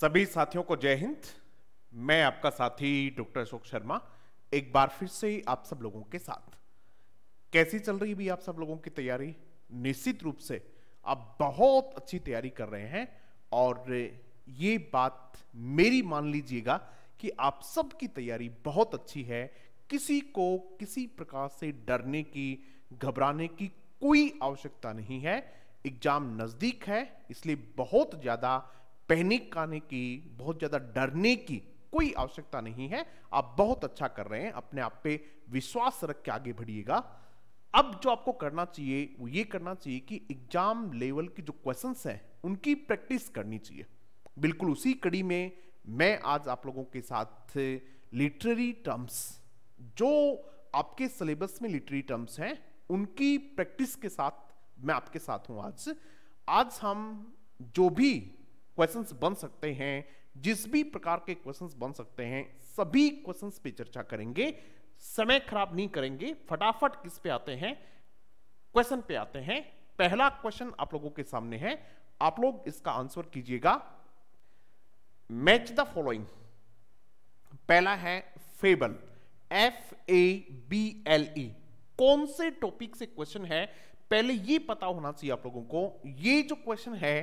सभी साथियों को जय हिंद मैं आपका साथी डॉक्टर अशोक शर्मा एक बार फिर से आप सब लोगों के साथ कैसी चल रही भी आप सब लोगों की तैयारी निश्चित रूप से आप बहुत अच्छी तैयारी कर रहे हैं और ये बात मेरी मान लीजिएगा कि आप सबकी तैयारी बहुत अच्छी है किसी को किसी प्रकार से डरने की घबराने की कोई आवश्यकता नहीं है एग्जाम नज़दीक है इसलिए बहुत ज़्यादा पैनिक आने की बहुत ज़्यादा डरने की कोई आवश्यकता नहीं है आप बहुत अच्छा कर रहे हैं अपने आप पे विश्वास रख के आगे बढ़िएगा अब जो आपको करना चाहिए वो ये करना चाहिए कि एग्जाम लेवल की जो क्वेश्चन हैं उनकी प्रैक्टिस करनी चाहिए बिल्कुल उसी कड़ी में मैं आज आप लोगों के साथ लिटरेरी टर्म्स जो आपके सिलेबस में लिटरेरी टर्म्स हैं उनकी प्रैक्टिस के साथ मैं आपके साथ हूं आज आज हम जो भी क्वेश्चंस बन सकते हैं जिस भी प्रकार के क्वेश्चंस बन सकते हैं सभी क्वेश्चंस पे चर्चा करेंगे समय खराब नहीं करेंगे फटाफट किस पे आते हैं क्वेश्चन पे आते हैं पहला क्वेश्चन आप लोगों के सामने है आप लोग इसका आंसर कीजिएगा मैच द फॉलोइंग पहला है fable F A B L E कौन से टॉपिक से क्वेश्चन है पहले ये पता होना चाहिए आप लोगों को ये जो क्वेश्चन है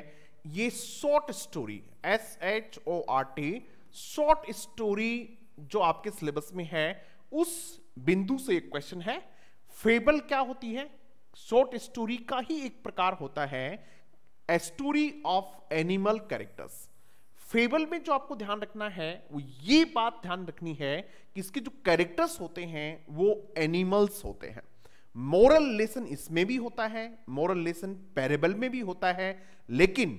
ये short story S H O R T short story जो आपके सिलेबस में है उस बिंदु से एक क्वेश्चन है फेबल क्या होती है शॉर्ट स्टोरी का ही एक प्रकार होता है story of animal characters fable में जो आपको ध्यान रखना है वो ये बात ध्यान रखनी है कि इसके जो कैरेक्टर्स होते हैं वो एनिमल्स होते हैं मॉरल लेसन इसमें भी होता है मॉरल लेसन पैरेबल में भी होता है लेकिन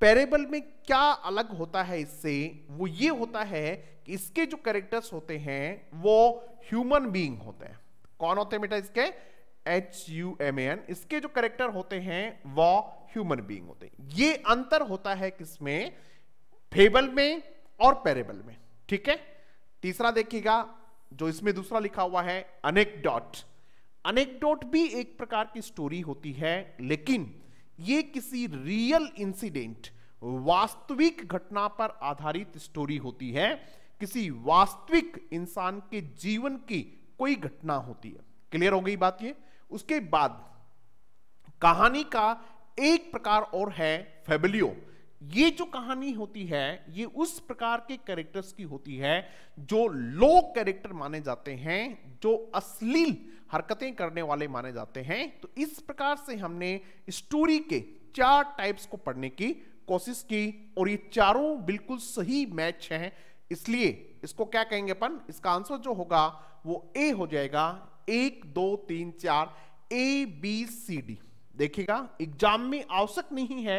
पैरेबल में क्या अलग होता है इससे वो ये होता है कि इसके जो कैरेक्टर्स होते हैं वो ह्यूमन बीइंग होते हैं कौन होते हैं बेटा इसके एच यू एम एन इसके जो करेक्टर होते हैं वो ह्यूमन बीइंग होते हैं ये अंतर होता है किसमें फेबल में और पैरेबल में ठीक है तीसरा देखिएगा जो इसमें दूसरा लिखा हुआ है अनेक डॉट भी एक प्रकार की स्टोरी होती है लेकिन ये किसी रियल इंसिडेंट वास्तविक घटना पर आधारित स्टोरी होती है किसी वास्तविक इंसान के जीवन की कोई घटना होती है क्लियर हो गई बात ये उसके बाद कहानी का एक प्रकार और है फेबलियो ये जो कहानी होती है ये उस प्रकार के कैरेक्टर्स की होती है जो लो कैरेक्टर माने जाते हैं जो अश्लील हरकतें करने वाले माने जाते हैं तो इस प्रकार से हमने स्टोरी के चार टाइप्स को पढ़ने की कोशिश की और ये चारों बिल्कुल सही मैच हैं इसलिए इसको क्या कहेंगे अपन इसका आंसर जो होगा वो ए हो जाएगा एक दो तीन चार ए बी सी डी देखिएगा एग्जाम में आवश्यक नहीं है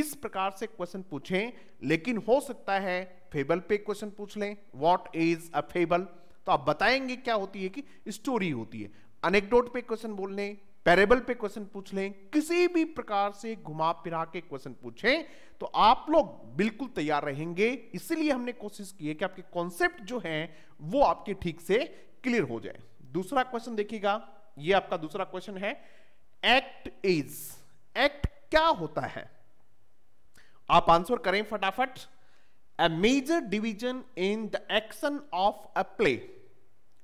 इस प्रकार से क्वेश्चन पूछें लेकिन हो सकता है फेबल पे क्वेश्चन पूछ लें व्हाट इज अ फेबल तो आप बताएंगे क्या होती है कि स्टोरी होती है अनेकडोट पे क्वेश्चन बोल लें पैरेबल पे क्वेश्चन पूछ लें किसी भी प्रकार से घुमा फिरा के क्वेश्चन पूछें तो आप लोग बिल्कुल तैयार रहेंगे इसलिए हमने कोशिश की है कि आपके कॉन्सेप्ट जो हैं वो आपके ठीक से क्लियर हो जाए दूसरा क्वेश्चन देखिएगा ये आपका दूसरा क्वेश्चन है एक्ट इज एक्ट क्या होता है आप आंसर करें फटाफट a major division in the action of a play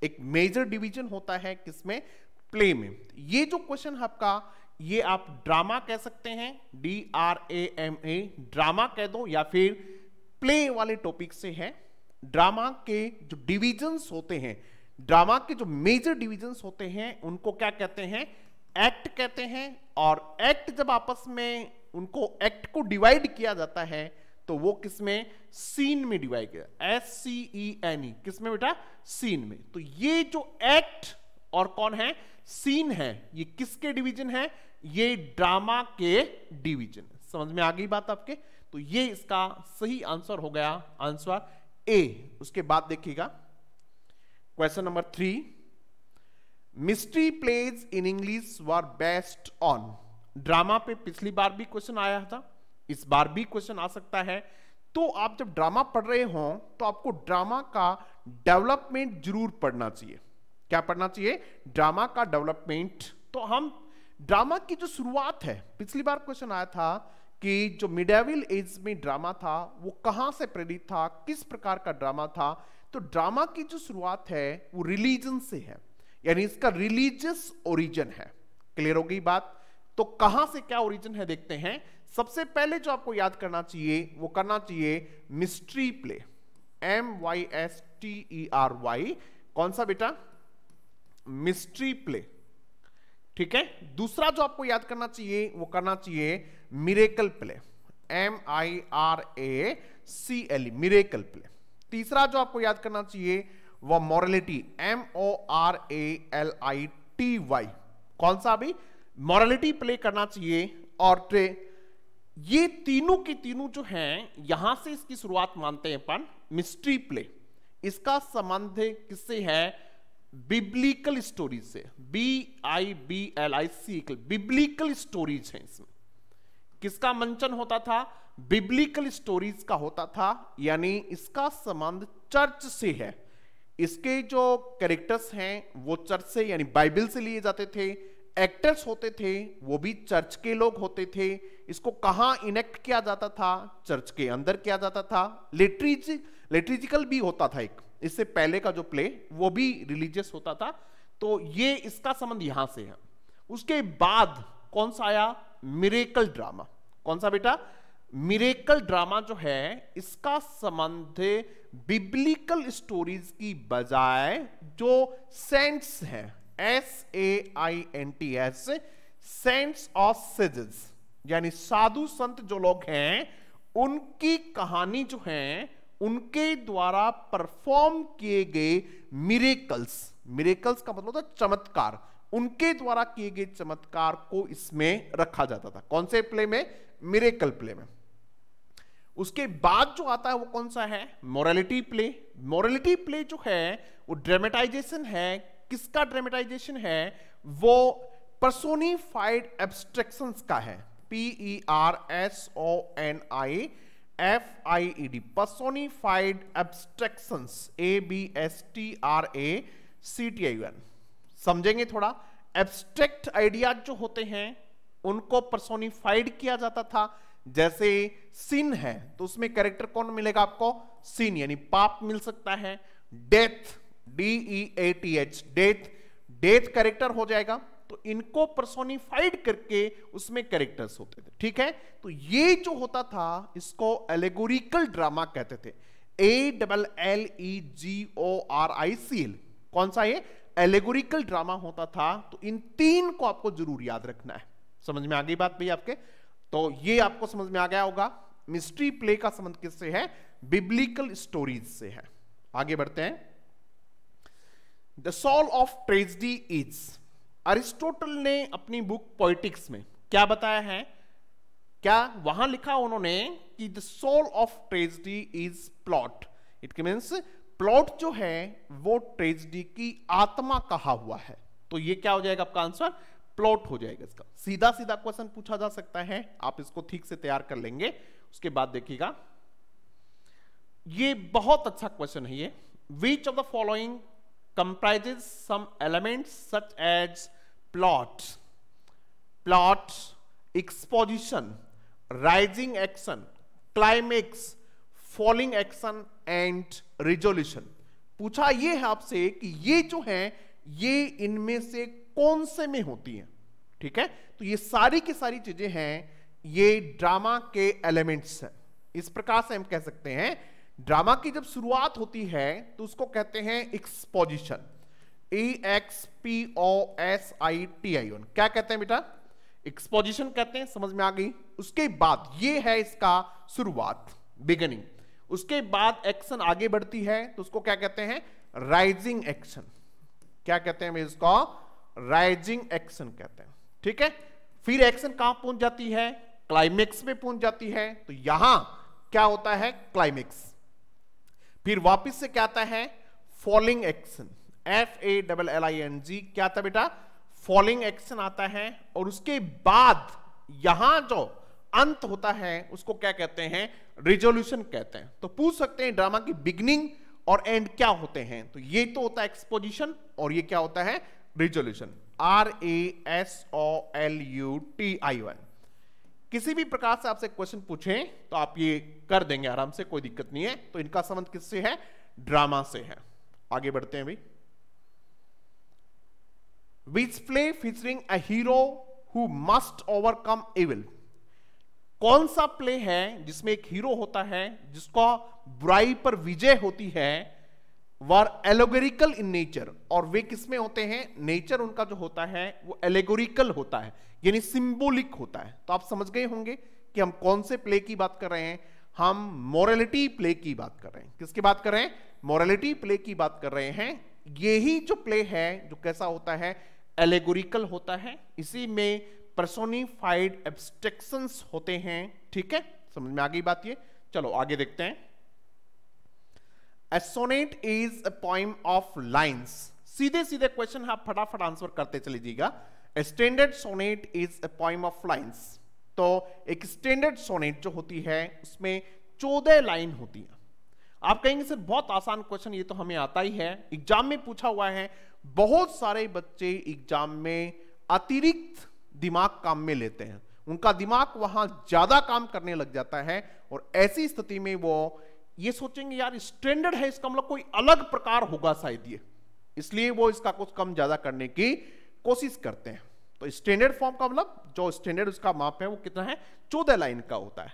एक मेजर डिवीजन होता है किसमें प्ले में ये जो क्वेश्चन आपका ये आप ड्रामा कह सकते हैं D R A M A drama कह दो या फिर प्ले वाले टॉपिक से है ड्रामा के जो डिविजन्स होते हैं ड्रामा के जो मेजर डिविजन्स होते हैं उनको क्या कहते हैं एक्ट कहते हैं और एक्ट जब आपस में उनको एक्ट को डिवाइड किया जाता है तो वो किस में सीन में डिवाइड किया S C E e N E e। किस में बेटा सीन में तो ये जो एक्ट और कौन है सीन है ये किसके डिवीजन है ये ड्रामा के डिवीजन समझ में आ गई बात आपके तो ये इसका सही आंसर हो गया आंसर ए उसके बाद देखिएगा question number three mystery plays in English were based on drama पे पिछली बार भी क्वेश्चन आया था इस बार भी क्वेश्चन आ सकता है तो आप जब ड्रामा पढ़ रहे हो तो आपको ड्रामा का डेवलपमेंट जरूर पढ़ना चाहिए क्या पढ़ना चाहिए ड्रामा का डेवलपमेंट तो हम ड्रामा की जो शुरुआत है पिछली बार क्वेश्चन आया था कि जो मिडेविल एज में ड्रामा था वो कहां से प्रेरित था किस प्रकार का ड्रामा था तो ड्रामा की जो शुरुआत है वो रिलीजन से है यानी इसका रिलीजियस ओरिजन है क्लियर हो गई बात तो कहां से क्या ओरिजन है देखते हैं सबसे पहले जो आपको याद करना चाहिए वो करना चाहिए mystery play M Y S T E R Y कौन सा बेटा मिस्ट्री प्ले ठीक है दूसरा जो आपको याद करना चाहिए वो करना चाहिए miracle play M I R A C L miracle play तीसरा जो आपको याद करना चाहिए वह morality M O R A L I T Y कौन सा अभी मॉरलिटी प्ले करना चाहिए और ट्रे ये तीनों की तीनों जो हैं यहां से इसकी शुरुआत मानते हैं अपन मिस्ट्री प्ले इसका संबंध किससे है बिब्लिकल स्टोरीज से B I B L I C biblical stories है इसमें किसका मंचन होता था बिब्लिकल स्टोरीज का होता था यानी इसका संबंध चर्च से है इसके जो कैरेक्टर्स हैं वो चर्च से यानी बाइबल से लिए जाते थे एक्टर्स होते थे वो भी चर्च के लोग होते थे इसको कहाँ इनेक्ट किया जाता था चर्च के अंदर किया जाता था लिटरीज लिटरीजिकल भी होता था एक इससे पहले का जो प्ले वो भी रिलीजियस होता था तो ये इसका संबंध यहां से है उसके बाद कौन सा आया मिरेकल ड्रामा कौन सा बेटा मिरेकल ड्रामा जो है इसका संबंध बिब्लिकल स्टोरीज की बजाय जो सेंट्स हैं S A I N T S saints of सिजेस यानी साधु संत जो लोग हैं उनकी कहानी जो है उनके द्वारा परफॉर्म किए गए मिरेकल्स मिरेकल्स का मतलब था चमत्कार उनके द्वारा किए गए चमत्कार को इसमें रखा जाता था कौन से प्ले में मिरेकल प्ले में उसके बाद जो आता है वो कौन सा है मोरलिटी प्ले मोरलिटी प्ले जो है वो ड्रामेटाइजेशन है किसका ड्रामेटाइजेशन है वो परसोनीफाइड एब्स्ट्रैक्शंस का है P E R S O N I F I D personified abstractions A B S T R A C T I N समझेंगे थोड़ा एब्स्ट्रैक्ट आइडिया जो होते हैं उनको परसोनीफाइड किया जाता था जैसे सिन है तो उसमें कैरेक्टर कौन मिलेगा आपको सिन यानी पाप मिल सकता है death D E A T H death death character हो जाएगा तो इनको पर्सोनिफाइड करके उसमें कैरेक्टर्स होते थे ठीक है तो ये जो होता था इसको एलेगोरिकल ड्रामा कहते थे A double L E G O R I C L कौन सा ये एलेगोरिकल ड्रामा होता था तो इन तीन को आपको जरूर याद रखना है समझ में आ गई बात भाई आपके तो ये आपको समझ में आ गया होगा मिस्ट्री प्ले का संबंध किससे है बिब्लिकल स्टोरीज से है आगे बढ़ते हैं the soul of tragedy is Aristotle ने अपनी बुक पॉलिटिक्स में क्या बताया है क्या वहां लिखा उन्होंने कि the soul of tragedy is plot it means plot जो है वो ट्रेजडी की आत्मा कहा हुआ है तो ये क्या हो जाएगा आपका आंसर प्लॉट हो जाएगा इसका सीधा सीधा क्वेश्चन पूछा जा सकता है आप इसको ठीक से तैयार कर लेंगे उसके बाद देखिएगा ये बहुत अच्छा क्वेश्चन है ये which of the following comprises some elements such as plot, plot, exposition, rising action, climax, falling action and resolution पूछा ये है आपसे कि ये जो है ये इनमें से कौन से में होती है ठीक है तो ये सारी की सारी चीजें हैं ये ड्रामा के एलिमेंट्स हैं इस प्रकार से हम कह सकते हैं ड्रामा की जब शुरुआत होती है तो उसको कहते हैं exposition E X P O S I T I O N क्या कहते हैं बेटा एक्सपोजिशन कहते हैं समझ में आ गई उसके बाद ये है इसका शुरुआत बिगनिंग उसके बाद एक्शन आगे बढ़ती है तो उसको क्या कहते हैं राइजिंग एक्शन क्या कहते हैं इसको राइजिंग एक्शन कहते हैं ठीक है फिर एक्शन कहां पहुंच जाती है क्लाइमेक्स में पहुंच जाती है तो यहां क्या होता है क्लाइमेक्स फिर वापस से क्या आता है falling action F A double L I N G क्या आता बेटा फॉलिंग एक्शन आता है और उसके बाद यहां जो अंत होता है उसको क्या कहते हैं रिजोल्यूशन कहते हैं तो पूछ सकते हैं ड्रामा की बिगिनिंग और एंड क्या होते हैं तो ये तो होता है एक्सपोजिशन और ये क्या होता है resolution R E S O L U T I O N किसी भी प्रकार से आपसे क्वेश्चन पूछें तो आप ये कर देंगे आराम से कोई दिक्कत नहीं है तो इनका संबंध किससे है ड्रामा से है आगे बढ़ते हैं भाई which play featuring a hero who must overcome evil कौन सा प्ले है जिसमें एक हीरो होता है जिसको बुराई पर विजय होती है वर एलोगोरिकल इन नेचर और वे किसमें होते हैं नेचर उनका जो होता है वो एलेगोरिकल होता है यानी सिंबोलिक होता है तो आप समझ गए होंगे कि हम कौन से प्ले की बात कर रहे हैं हम मॉरेलिटी प्ले की बात कर रहे हैं किसकी बात कर रहे हैं मॉरेलिटी प्ले की बात कर रहे हैं यही जो प्ले है जो कैसा होता है एलेगोरिकल होता है इसी में पर्सोनिफाइड एब्सट्रेक्शन होते हैं ठीक है समझ में आ गई बात ये चलो आगे देखते हैं a sonnet is a poem of lines सीधे सीधे क्वेश्चन आप फटाफट आंसर करते चले जाइएगा standard sonnet is a poem of lines तो एक स्टैंडर्ड सोनेट जो होती है उसमें चौदह लाइन होती है आप कहेंगे सर बहुत आसान क्वेश्चन ये तो हमें आता ही है एग्जाम में पूछा हुआ है बहुत सारे बच्चे एग्जाम में अतिरिक्त दिमाग काम में लेते हैं उनका दिमाग वहां ज्यादा काम करने लग जाता है और ऐसी स्थिति में वो ये सोचेंगे यार स्टैंडर्ड है इसका मतलब कोई अलग प्रकार होगा शायद ये इसलिए वो इसका कुछ कम ज्यादा करने की कोशिश करते हैं तो स्टैंडर्ड फॉर्म का मतलब जो स्टैंडर्ड उसका माप है वो कितना है चौदह लाइन का होता है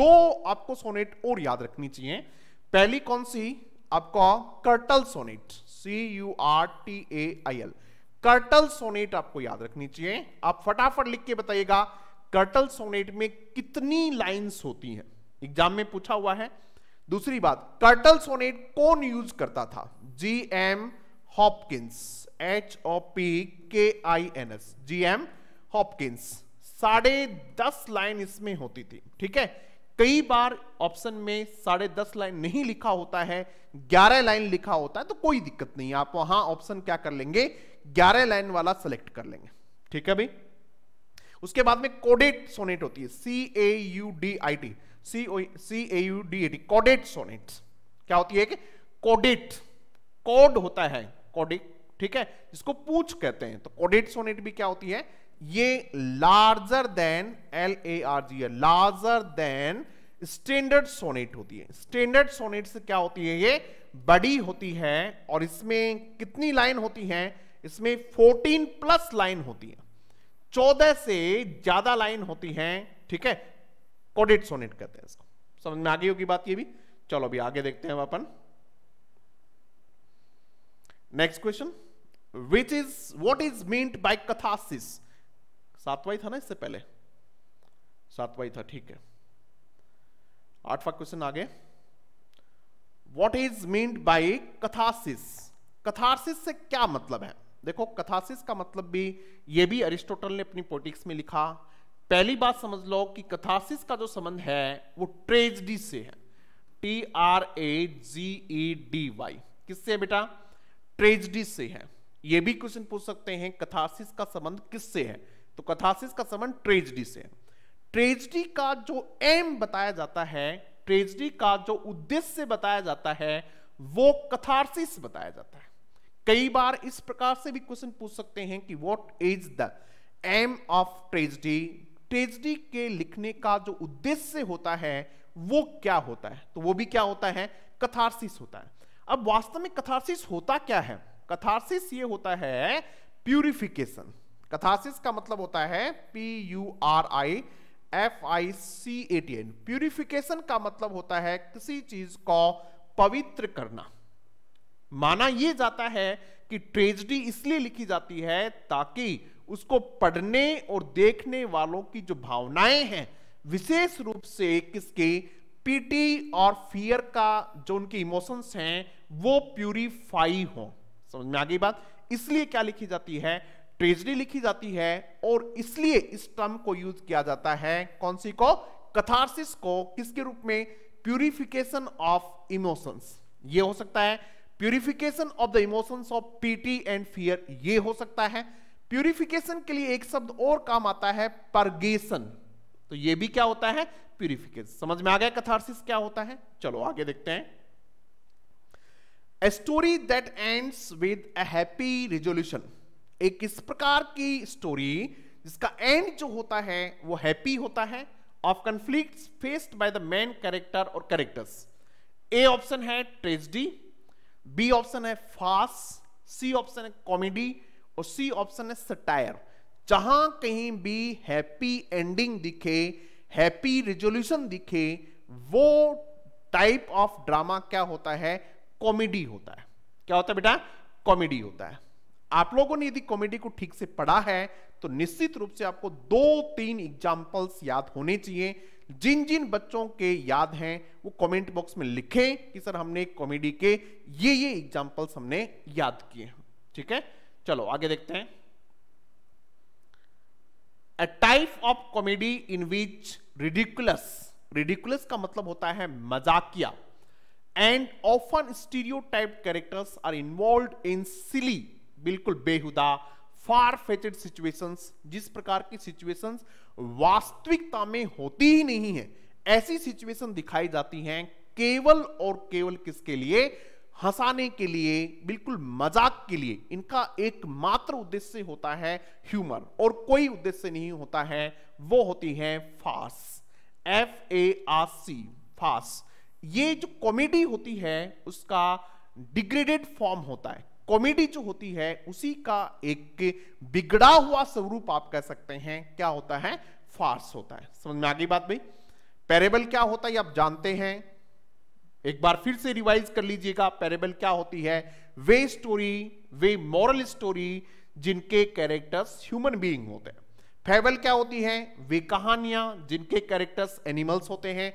दो आपको सोनेट और याद रखनी चाहिए पहली कौन सी आपका curtal sonnet C U R T A I L curtal sonnet आपको याद रखनी चाहिए आप फटाफट लिख के बताइएगा कर्टल सोनेट में कितनी लाइंस होती हैं एग्जाम में पूछा हुआ है दूसरी बात कर्टल सोनेट कौन यूज करता था G M Hopkins H O P K I N S G M Hopkins साढ़े दस लाइन इसमें होती थी ठीक है कई बार ऑप्शन में साढ़े दस लाइन नहीं लिखा होता है ग्यारह लाइन लिखा होता है तो कोई दिक्कत नहीं आप वहां ऑप्शन क्या कर लेंगे ग्यारह लाइन वाला सेलेक्ट कर लेंगे ठीक है भाई उसके बाद में कोडेट सोनेट होती है C A U D I T C C A U D A T caudate sonnet क्या होती है कॉडेट कॉड होता है ठीक है पूछ कहते हैं तो कॉडेट सोनेट भी क्या होती है ये larger than L A R G larger than standard sonnet होती है स्टैंडर्ड सोनेट से क्या होती है ये बड़ी होती है और इसमें कितनी लाइन होती है इसमें 14 प्लस लाइन होती है 14 से ज्यादा लाइन होती है ठीक है कोडेड सोनेट कहते हैं इसको समझ में आ गई होगी बात ये भी चलो अभी आगे देखते हैं अपन next question which is what is meant by catharsis सातवाई था ना इससे पहले सातवाई था ठीक है आठवां क्वेश्चन आगे what is meant by catharsis catharsis से क्या मतलब है देखो कथासिस का मतलब भी ये भी अरिस्टोटल ने अपनी पोटिक्स में लिखा पहली बात समझ लो कि कथासिस का जो संबंध है वो ट्रेजडी से है T R A G E D Y किससे बेटा ट्रेजडी से है ये भी क्वेश्चन पूछ सकते हैं कथासिस का संबंध किससे है तो कथासिस का संबंध ट्रेजडी से है ट्रेजडी का जो एम बताया जाता है ट्रेजडी का जो उद्देश्य बताया जाता है वो कथारसिस बताया जाता है कई बार इस प्रकार से भी क्वेश्चन पूछ सकते हैं कि what is the aim of tragedy tragedy के लिखने का जो उद्देश्य होता है वो क्या होता है तो वो भी क्या होता है कथारसिस होता है अब वास्तव में कथारसिस होता क्या है कथारसिस ये होता है प्यूरिफिकेशन कथारसिस का मतलब होता है P U R I F I C A T N purification का मतलब होता है किसी चीज को पवित्र करना माना यह जाता है कि ट्रेजडी इसलिए लिखी जाती है ताकि उसको पढ़ने और देखने वालों की जो भावनाएं हैं विशेष रूप से किसके पीटी और फियर का जो उनके इमोशंस हैं वो प्यूरिफाई हो समझ में आ गई बात इसलिए क्या लिखी जाती है ट्रेजडी लिखी जाती है और इसलिए इस टर्म को यूज किया जाता है कौन सी को कथारसिस को किसके रूप में प्यूरिफिकेशन ऑफ इमोशंस ये हो सकता है purification of the emotions of pity and fear ये हो सकता है प्यूरिफिकेशन के लिए एक शब्द और काम आता है परगेशन तो ये भी क्या होता है प्यूरिफिकेशन समझ में आ गया कथारसिस क्या होता है चलो आगे देखते हैं a story that ends with a happy resolution एक इस प्रकार की स्टोरी जिसका एंड जो होता है वो हैप्पी होता है of conflict faced by the main character और कैरेक्टर्स ए ऑप्शन है ट्रेजिडी बी ऑप्शन है फास्ट सी ऑप्शन है कॉमेडी और सी ऑप्शन है सटायर जहां कहीं भी हैप्पी एंडिंग दिखे हैप्पी रिजोल्यूशन दिखे वो टाइप ऑफ ड्रामा क्या होता है कॉमेडी होता है क्या होता है बेटा कॉमेडी होता है आप लोगों ने यदि कॉमेडी को ठीक से पढ़ा है तो निश्चित रूप से आपको दो तीन एग्जाम्पल्स याद होने चाहिए जिन जिन बच्चों के याद हैं वो कमेंट बॉक्स में लिखें कि सर हमने कॉमेडी के ये ये एग्जाम्पल्स हमने याद किए ठीक है चलो आगे देखते हैं a type of comedy in which ridiculous ridiculous का मतलब होता है मजाकिया and often stereotype characters are involved in silly बिल्कुल बेहुदा फार फेटेड सिचुएशंस जिस प्रकार की सिचुएशंस वास्तविकता में होती ही नहीं है ऐसी सिचुएशन दिखाई जाती हैं केवल और केवल किसके लिए हंसाने के लिए बिल्कुल मजाक के लिए इनका एकमात्र उद्देश्य होता है ह्यूमर और कोई उद्देश्य नहीं होता है वो होती है फास एफ ए आर सी फास ये जो कॉमेडी होती है उसका डिग्रेडेड फॉर्म होता है कॉमेडी जो होती है उसी का एक बिगड़ा हुआ स्वरूप आप कह सकते हैं क्या होता है फार्स होता है समझ में आ गई बात भाई पैरेबल क्या होता है आप जानते हैं एक बार फिर से रिवाइज कर लीजिएगा पैरेबल क्या होती है वे स्टोरी वे मॉरल स्टोरी जिनके कैरेक्टर्स ह्यूमन बीइंग होते हैं फेबल क्या होती है वे कहानियां जिनके कैरेक्टर्स एनिमल्स होते हैं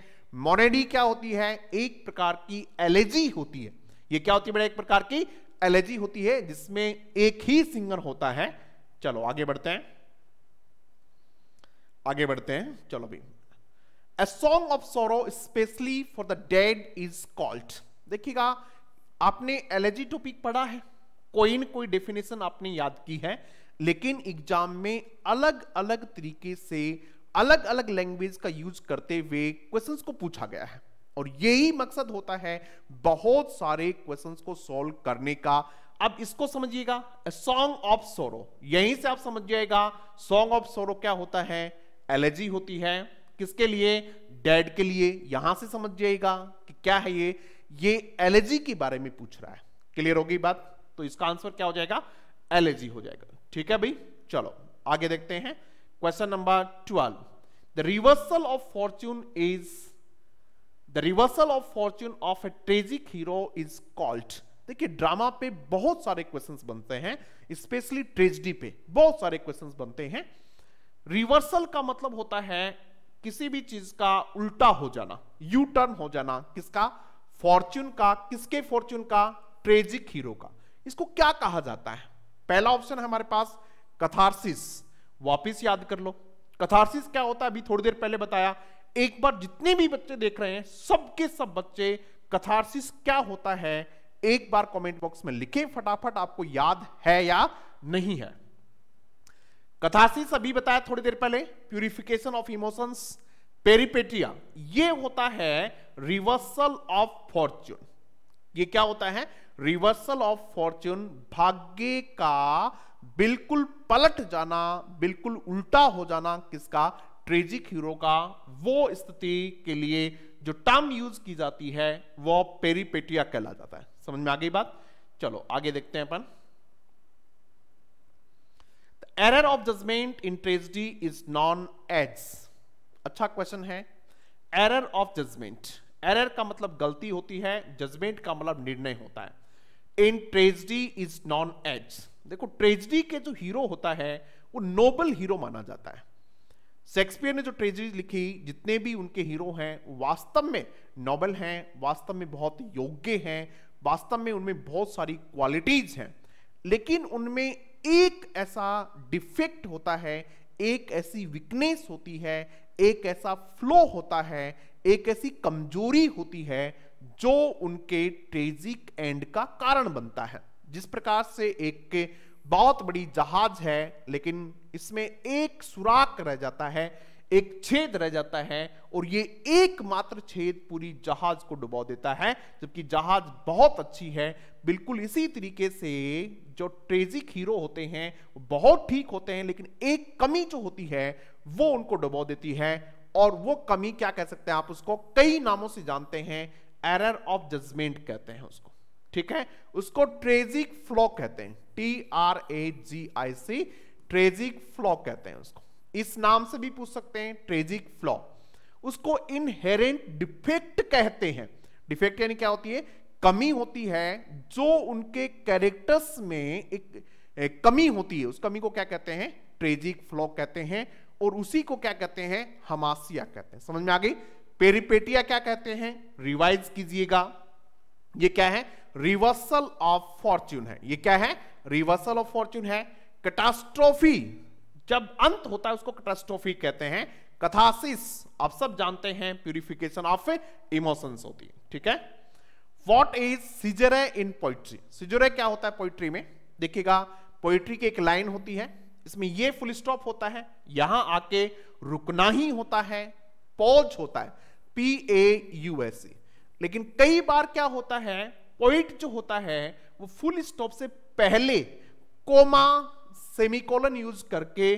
मोनेडी क्या होती है एक प्रकार की एलर्जी होती है ये क्या होती है बड़ा एक प्रकार की एलर्जी होती है जिसमें एक ही सिंगर होता है चलो आगे बढ़ते हैं आगे बढ़ते हैं चलो भाई a song of sorrow specially for the dead is called देखिएगा आपने एलर्जी टॉपिक पढ़ा है कोई ना कोई डेफिनेशन आपने याद की है लेकिन एग्जाम में अलग अलग तरीके से अलग अलग लैंग्वेज का यूज करते हुए क्वेश्चंस को पूछा गया है और यही मकसद होता है बहुत सारे क्वेश्चंस को सॉल्व करने का अब इसको समझिएगा सॉन्ग ऑफ सोरो यहीं से आप समझ जाएगा सॉन्ग ऑफ सोरो क्या होता है एलर्जी होती है किसके लिए डेड के लिए यहां से समझ जाएगा कि क्या है ये ये एलर्जी के बारे में पूछ रहा है क्लियर होगी बात तो इसका आंसर क्या हो जाएगा एलर्जी हो जाएगा ठीक है भाई चलो आगे देखते हैं question number twelve the reversal of fortune is the reversal of fortune of a tragic hero is called देखिए ड्रामा पे बहुत सारे क्वेश्चंस बनते हैं स्पेशली ट्रेजिडी पे बहुत सारे क्वेश्चंस बनते हैं रिवर्सल का मतलब होता है किसी भी चीज का उल्टा हो जाना यू टर्न हो जाना किसका फॉर्च्यून का किसके फॉर्च्यून का ट्रेजिक हीरो का इसको क्या कहा जाता है पहला ऑप्शन है हमारे पास कथारसिस वापिस याद कर लो कथारसिस क्या होता है अभी थोड़ी देर पहले बताया एक बार जितने भी बच्चे देख रहे हैं सबके सब बच्चे कथारसिस क्या होता है एक बार कमेंट बॉक्स में लिखें फटाफट आपको याद है या नहीं है कथासिस अभी बताया थोड़ी देर पहले प्यूरिफिकेशन ऑफ इमोशंस पेरिपेटिया ये होता है रिवर्सल ऑफ फॉर्च्यून ये क्या होता है रिवर्सल ऑफ फॉर्च्यून भाग्य का बिल्कुल पलट जाना बिल्कुल उल्टा हो जाना किसका ट्रेजिक हीरो का वो स्थिति के लिए जो टर्म यूज की जाती है वो पेरीपेटिया कहला जाता है समझ में आ गई बात चलो आगे देखते हैं अपन error of judgement in tragedy is known as अच्छा क्वेश्चन है एरर ऑफ जजमेंट एरर का मतलब गलती होती है जजमेंट का मतलब निर्णय होता है in tragedy is known as देखो ट्रेजडी के जो हीरो होता है वो नोबल हीरो माना जाता है शेक्सपियर ने जो ट्रेजडी लिखी जितने भी उनके हीरो हैं वास्तव में नोबल हैं वास्तव में बहुत योग्य हैं वास्तव में उनमें बहुत सारी क्वालिटीज हैं लेकिन उनमें एक ऐसा डिफेक्ट होता है एक ऐसी वीकनेस होती है एक ऐसा फ्लो होता है एक ऐसी कमजोरी होती है जो उनके ट्रेजिक एंड का कारण बनता है जिस प्रकार से एक के बहुत बड़ी जहाज है लेकिन इसमें एक सुराख रह जाता है एक छेद रह जाता है और ये एकमात्र छेद पूरी जहाज को डुबा देता है जबकि जहाज बहुत अच्छी है बिल्कुल इसी तरीके से जो ट्रेजिक हीरो होते हैं बहुत ठीक होते हैं लेकिन एक कमी जो होती है वो उनको डुबा देती है और वो कमी क्या कह सकते हैं आप उसको कई नामों से जानते हैं एरर ऑफ जजमेंट कहते हैं उसको ठीक है उसको ट्रेजिक फ्लॉ कहते हैं T R A G I C tragic flaw कहते हैं उसको इस नाम से भी पूछ सकते हैं ट्रेजिक फ्लॉ उसको इनहेरेंट डिफेक्ट कहते हैं डिफेक्ट यानी क्या होती है कमी होती है जो उनके कैरेक्टर्स में एक, एक कमी होती है उस कमी को क्या कहते हैं ट्रेजिक फ्लॉ कहते हैं और उसी को क्या कहते हैं हमासिया कहते हैं समझ में आ गई पेरिपेटिया क्या कहते हैं रिवाइज कीजिएगा ये क्या है रिवर्सल ऑफ फॉर्च्यून है ये क्या है रिवर्सल ऑफ फॉर्च्यून है कैटास्ट्रोफी जब अंत होता है उसको कटास्ट्रोफी कहते हैं कथासिस आप सब जानते हैं प्यूरिफिकेशन ऑफ इमोशंस होती है ठीक है what is caesura in poetry caesura क्या होता है पोइट्री में देखिएगा पोइट्री की एक लाइन होती है इसमें ये फुल स्टॉप होता है यहां आके रुकना ही होता है पॉज होता है P A U S A लेकिन कई बार क्या होता है पॉइंट जो होता है वो फुल स्टॉप से पहले कोमा सेमीकोलन यूज करके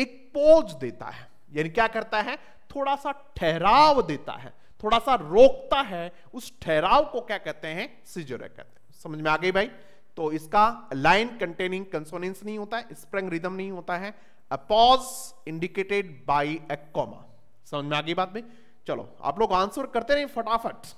एक पोज देता है यानी क्या करता है थोड़ा सा ठहराव देता है थोड़ा सा रोकता है उस ठहराव को क्या कहते हैं सिजोरे कहते हैं समझ में आ गई भाई तो इसका लाइन कंटेनिंग कंसोनेंस नहीं होता है स्प्रिंग रिदम नहीं होता है a pause indicated by a comma समझ में आ गई बात में चलो आप लोग आंसर करते रहे फटाफट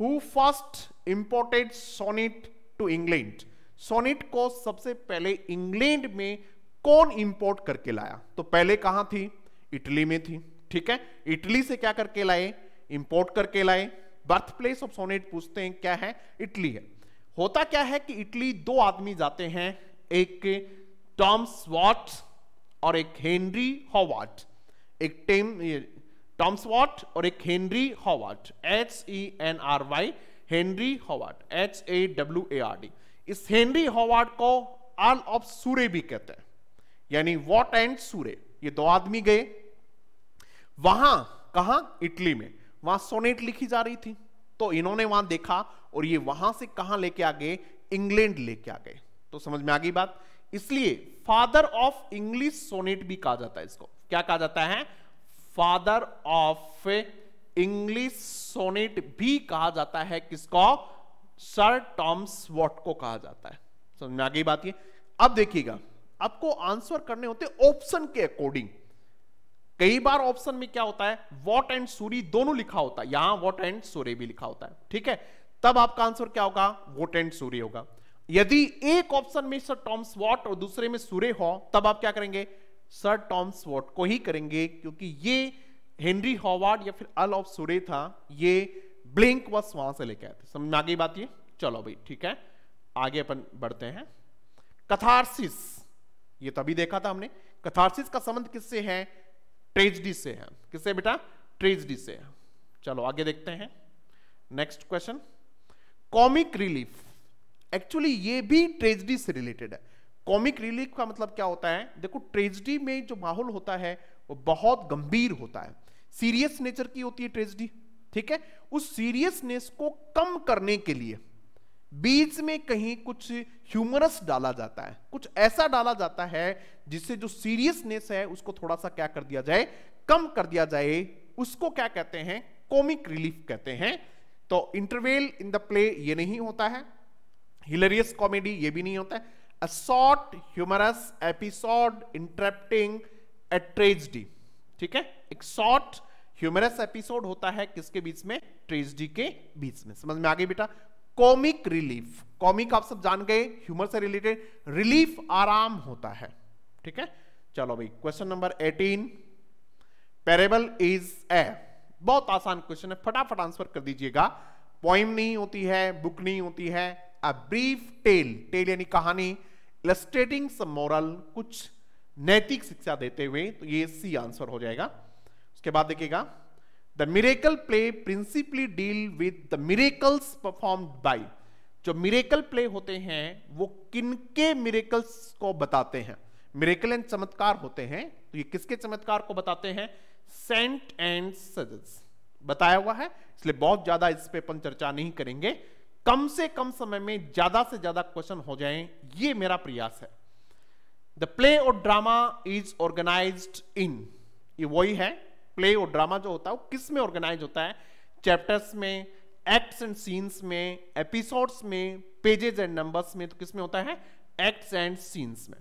who first imported sonnet to England sonnet को सबसे पहले इंग्लैंड में कौन इंपोर्ट करके लाया तो पहले कहां थी इटली में थी ठीक है इटली से क्या करके लाए इंपोर्ट करके लाए बर्थ प्लेस ऑफ सोनेट पूछते हैं क्या है इटली है होता क्या है कि इटली दो आदमी जाते हैं एक टॉम स्वॉट और एक हेनरी हॉवाट एक टेम टॉम स्वॉट और एक Henry Howard H E N R Y Henry Howard H A W A R D इस हेनरी हॉवार्ड को आल ऑफ सूरे भी कहते हैं यानी वॉट एंड सूरे ये दो आदमी गए वहां कहा इटली में वहां सोनेट लिखी जा रही थी तो इन्होंने वहां देखा और ये वहां से कहा लेके आ गए इंग्लैंड लेके आ गए तो समझ में आ गई बात इसलिए फादर ऑफ इंग्लिश सोनेट भी कहा जाता है इसको क्या कहा जाता है फादर ऑफ इंग्लिश सोनेट भी कहा जाता है किसको सर टॉम्स वॉट को कहा जाता है समझ में आ गई बात ये अब देखिएगा आपको आंसर करने होते ऑप्शन के अकॉर्डिंग कई बार ऑप्शन में क्या होता है वॉट एंड सूरी दोनों लिखा होता है यहां वॉट एंड सूर्य भी लिखा होता है ठीक है तब आपका आंसर क्या होगा वॉट एंड सूर्य होगा यदि एक ऑप्शन में सर टॉम्स वॉट और दूसरे में सूर्य हो तब आप क्या करेंगे सर टॉम्स वॉट को ही करेंगे क्योंकि ये हेनरी हॉवार्ड या फिर अल ऑफ सूर्य था ये ब्लिंक बस वहां से लेके आए थे समझ में आ गई बात ये चलो भाई ठीक है आगे अपन बढ़ते हैं कथारसिस ये तभी देखा था हमने कथारसिस का संबंध किससे है ट्रेजडी से है किससे बेटा ट्रेजडी से है चलो आगे देखते हैं next question comic relief actually ये भी ट्रेजडी से रिलेटेड है कॉमिक रिलीफ का मतलब क्या होता है देखो ट्रेजडी में जो माहौल होता है वो बहुत गंभीर होता है सीरियस नेचर की होती है ट्रेजडी ठीक है उस सीरियसनेस को कम करने के लिए बीच में कहीं कुछ ह्यूमरस डाला जाता है कुछ ऐसा डाला जाता है जिससे जो सीरियसनेस है उसको थोड़ा सा क्या कर दिया जाए कम कर दिया जाए उसको क्या कहते हैं कॉमिक रिलीफ कहते हैं तो इंटरवेल इन द प्ले ये नहीं होता है हिलेरियस कॉमेडी ये भी नहीं होता है a short humorous episode interrupting a tragedy ठीक है एक शॉर्ट ह्यूमरस एपिसोड होता है किसके बीच में ट्रेजिडी के बीच में समझ में आ गई बेटा कॉमिक रिलीफ कॉमिक आप सब जान गए ह्यूमर से रिलेटेड रिलीफ आराम होता है ठीक है चलो भाई question number 18 parable is a बहुत आसान क्वेश्चन है फटाफट आंसर कर दीजिएगा पॉइम नहीं होती है बुक नहीं होती है अ ब्रीफ टेल टेल यानी कहानी इलस्ट्रेटिंग सम मॉरल कुछ नैतिक शिक्षा देते हुए तो ये सी आंसर हो जाएगा उसके बाद देखिएगा the miracle play principally deal with the miracles perform by जो मिरेकल प्ले होते हैं वो किनके मिरेकल्स को बताते हैं मिरेकल एंड चमत्कार होते हैं तो ये किसके चमत्कार को बताते हैं सेंट एंड सजेस बताया हुआ है इसलिए बहुत ज्यादा इस पे अपन चर्चा नहीं करेंगे कम से कम समय में ज्यादा से ज्यादा क्वेश्चन हो जाएं ये मेरा प्रयास है द प्ले और ड्रामा इज ऑर्गेनाइज्ड इन ये वही है प्ले और ड्रामा जो होता है वो किस में ऑर्गेनाइज होता है चैप्टर्स में एक्ट्स एंड सीन्स में एपिसोड्स में पेजेस एंड नंबर्स में तो किस में होता है एक्ट्स एंड सीन्स में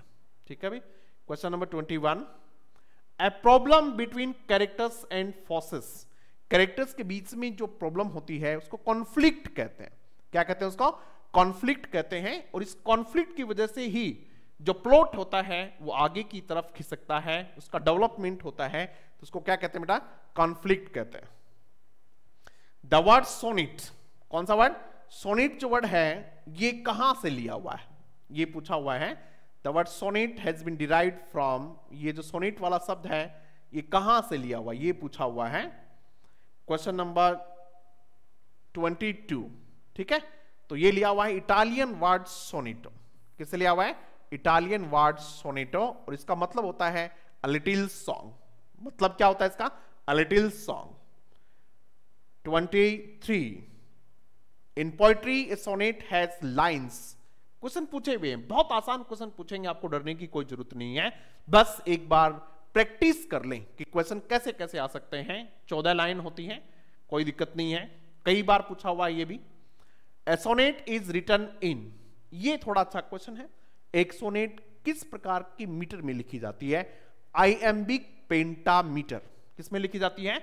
ठीक है भाई question number twenty one a problem between characters and forces कैरेक्टर्स के बीच में जो प्रॉब्लम होती है उसको कॉन्फ्लिक्ट कहते हैं क्या कहते हैं उसको कॉन्फ्लिक्ट कहते हैं और इस कॉन्फ्लिक्ट की वजह से ही जो प्लॉट होता है वो आगे की तरफ खिसकता है उसका डेवलपमेंट होता है तो उसको क्या कहते हैं बेटा कॉन्फ्लिक्ट कहते हैं द वर्ड सोनिट कौन सा वर्ड सोनिट जो वर्ड है ये कहां से लिया हुआ है ये पूछा हुआ है the word sonnet has been derive from ये जो सोनिट वाला शब्द है ये कहां से लिया हुआ ये पूछा हुआ है क्वेश्चन नंबर ट्वेंटी टू ठीक है तो ये लिया हुआ है इटालियन वर्ड सोनिटो किससे लिया हुआ है इटालियन वर्ड सोनेटो और इसका मतलब होता है अ लिटिल सॉन्ग मतलब क्या होता है इसका a little song twenty in poetry a sonnet has lines question पूछे हुए हैं बहुत आसान क्वेश्चन पूछेंगे आपको डरने की कोई जरूरत नहीं है बस एक बार प्रैक्टिस कर लें कि क्वेश्चन कैसे कैसे आ सकते हैं चौदह लाइन होती हैं कोई दिक्कत नहीं है कई बार पूछा हुआ ये भी एसोनेट इज रिटर्न इन ये थोड़ा अच्छा क्वेश्चन है एक सोनेट किस प्रकार की मीटर में लिखी जाती है आई एम बी पेंटामीटर किसमें लिखी जाती है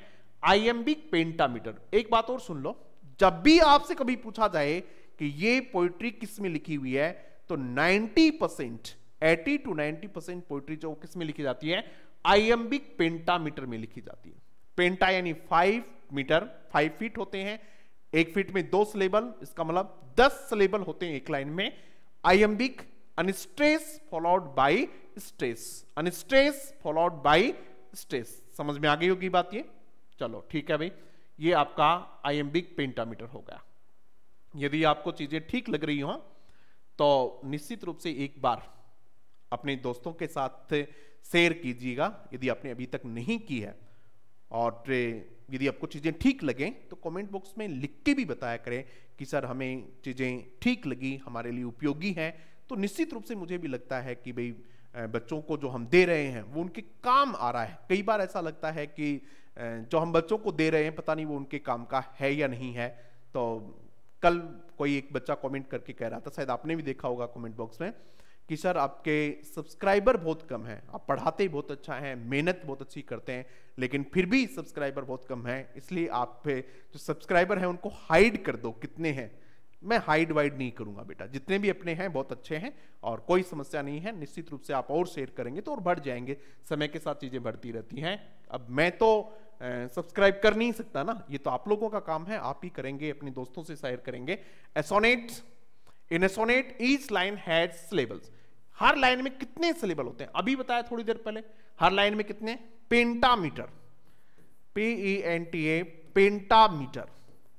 आईएमबी पेंटामीटर एक बात और सुन लो जब भी आपसे कभी पूछा जाए कि ये पोइट्री किसमें लिखी हुई है तो 90 percent eighty two 90 percent poetry जो किसमें लिखी जाती है आईएमबी पेंटामीटर में लिखी जाती है पेंटा यानी फाइव मीटर फाइव फीट होते हैं एक फीट में दो सिलेबल इसका मतलब दस सिलेबल होते हैं एक लाइन में iambic unstress followed by stress unstress followed by stress समझ में आ गई होगी बात ये चलो ठीक है भाई ये आपका आइम्बिक पेंटामीटर हो गया यदि आपको चीजें ठीक लग रही हो तो निश्चित रूप से एक बार अपने दोस्तों के साथ शेयर कीजिएगा यदि आपने अभी तक नहीं की है और यदि आपको चीज़ें ठीक लगें तो कमेंट बॉक्स में लिख के भी बताया करें कि सर हमें चीज़ें ठीक लगी हमारे लिए उपयोगी हैं तो निश्चित रूप से मुझे भी लगता है कि भाई बच्चों को जो हम दे रहे हैं वो उनके काम आ रहा है कई बार ऐसा लगता है कि जो हम बच्चों को दे रहे हैं पता नहीं वो उनके काम का है या नहीं है तो कल कोई एक बच्चा कमेंट करके कह रहा था शायद आपने भी देखा होगा कमेंट बॉक्स में कि सर आपके सब्सक्राइबर बहुत कम हैं आप पढ़ाते बहुत अच्छा हैं मेहनत बहुत अच्छी करते हैं लेकिन फिर भी सब्सक्राइबर बहुत कम हैं इसलिए आप जो सब्सक्राइबर हैं उनको हाइड कर दो कितने हैं मैं हाइड वाइड नहीं करूंगा बेटा जितने भी अपने हैं बहुत अच्छे हैं और कोई समस्या नहीं है निश्चित रूप से आप और शेयर करेंगे तो और बढ़ जाएंगे समय के साथ चीजें बढ़ती रहती हैं अब मैं तो सब्सक्राइब कर नहीं सकता ना ये तो आप लोगों का काम है आप ही करेंगे अपने दोस्तों से शेयर करेंगे a sonnet in a sonnet each line had syllables हर लाइन में कितने सिलेबल होते हैं अभी बताया थोड़ी देर पहले हर लाइन में कितने pentameter P E N T A pentameter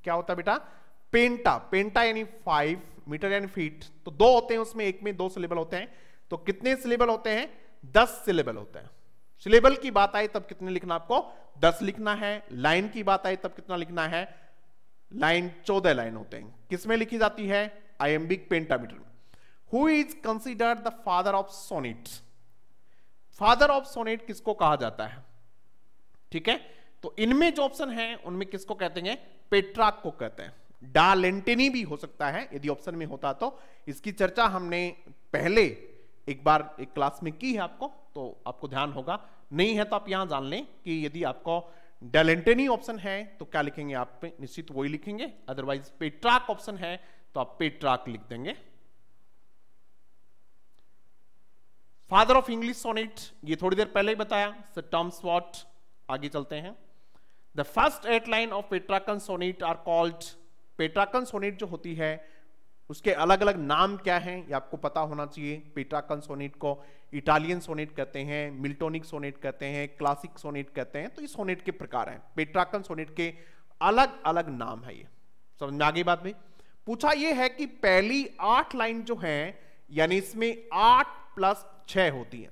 क्या होता है बेटा पेंटा पेंटा यानी फाइव मीटर यानी फीट तो दो होते हैं उसमें एक में दो सिलेबल होते हैं तो कितने सिलेबल होते हैं दस सिलेबल होते हैं सिलेबल की बात आई तब कितने लिखना आपको दस लिखना है लाइन की बात आई तब कितना लिखना है लाइन चौदह लाइन होते हैं किसमें लिखी जाती है आईएमबिक पेंटामीटर में who is considered the father of sonnet father of sonnet किसको कहा जाता है ठीक है तो इनमें जो ऑप्शन है उनमें किसको कहते हैं पेट्राक को कहते हैं डालेंटिनी भी हो सकता है यदि ऑप्शन में होता तो इसकी चर्चा हमने पहले एक बार एक क्लास में की है आपको तो आपको ध्यान होगा नहीं है तो आप यहां जान लें कि यदि आपको डेलेंटेनी ऑप्शन है तो क्या लिखेंगे आप निश्चित वही लिखेंगे अदरवाइज पेट्राक ऑप्शन है तो आप पेट्राक लिख देंगे फादर ऑफ इंग्लिश सोनेट ये थोड़ी देर पहले ही बताया सर टॉम स्वॉट आगे चलते हैं the first eight line of Petrarchan sonnet are called Petrarchan sonnet जो होती है उसके अलग अलग नाम क्या हैं ये आपको पता होना चाहिए पेट्राकन सोनेट को इटालियन सोनेट कहते हैं मिल्टोनिक सोनेट कहते हैं क्लासिक सोनेट कहते हैं तो ये सोनेट के प्रकार हैं पेट्राकन सोनेट के अलग अलग नाम है ये समझ में आगे बात में पूछा ये है कि पहली आठ लाइन जो है यानी इसमें आठ प्लस छह होती है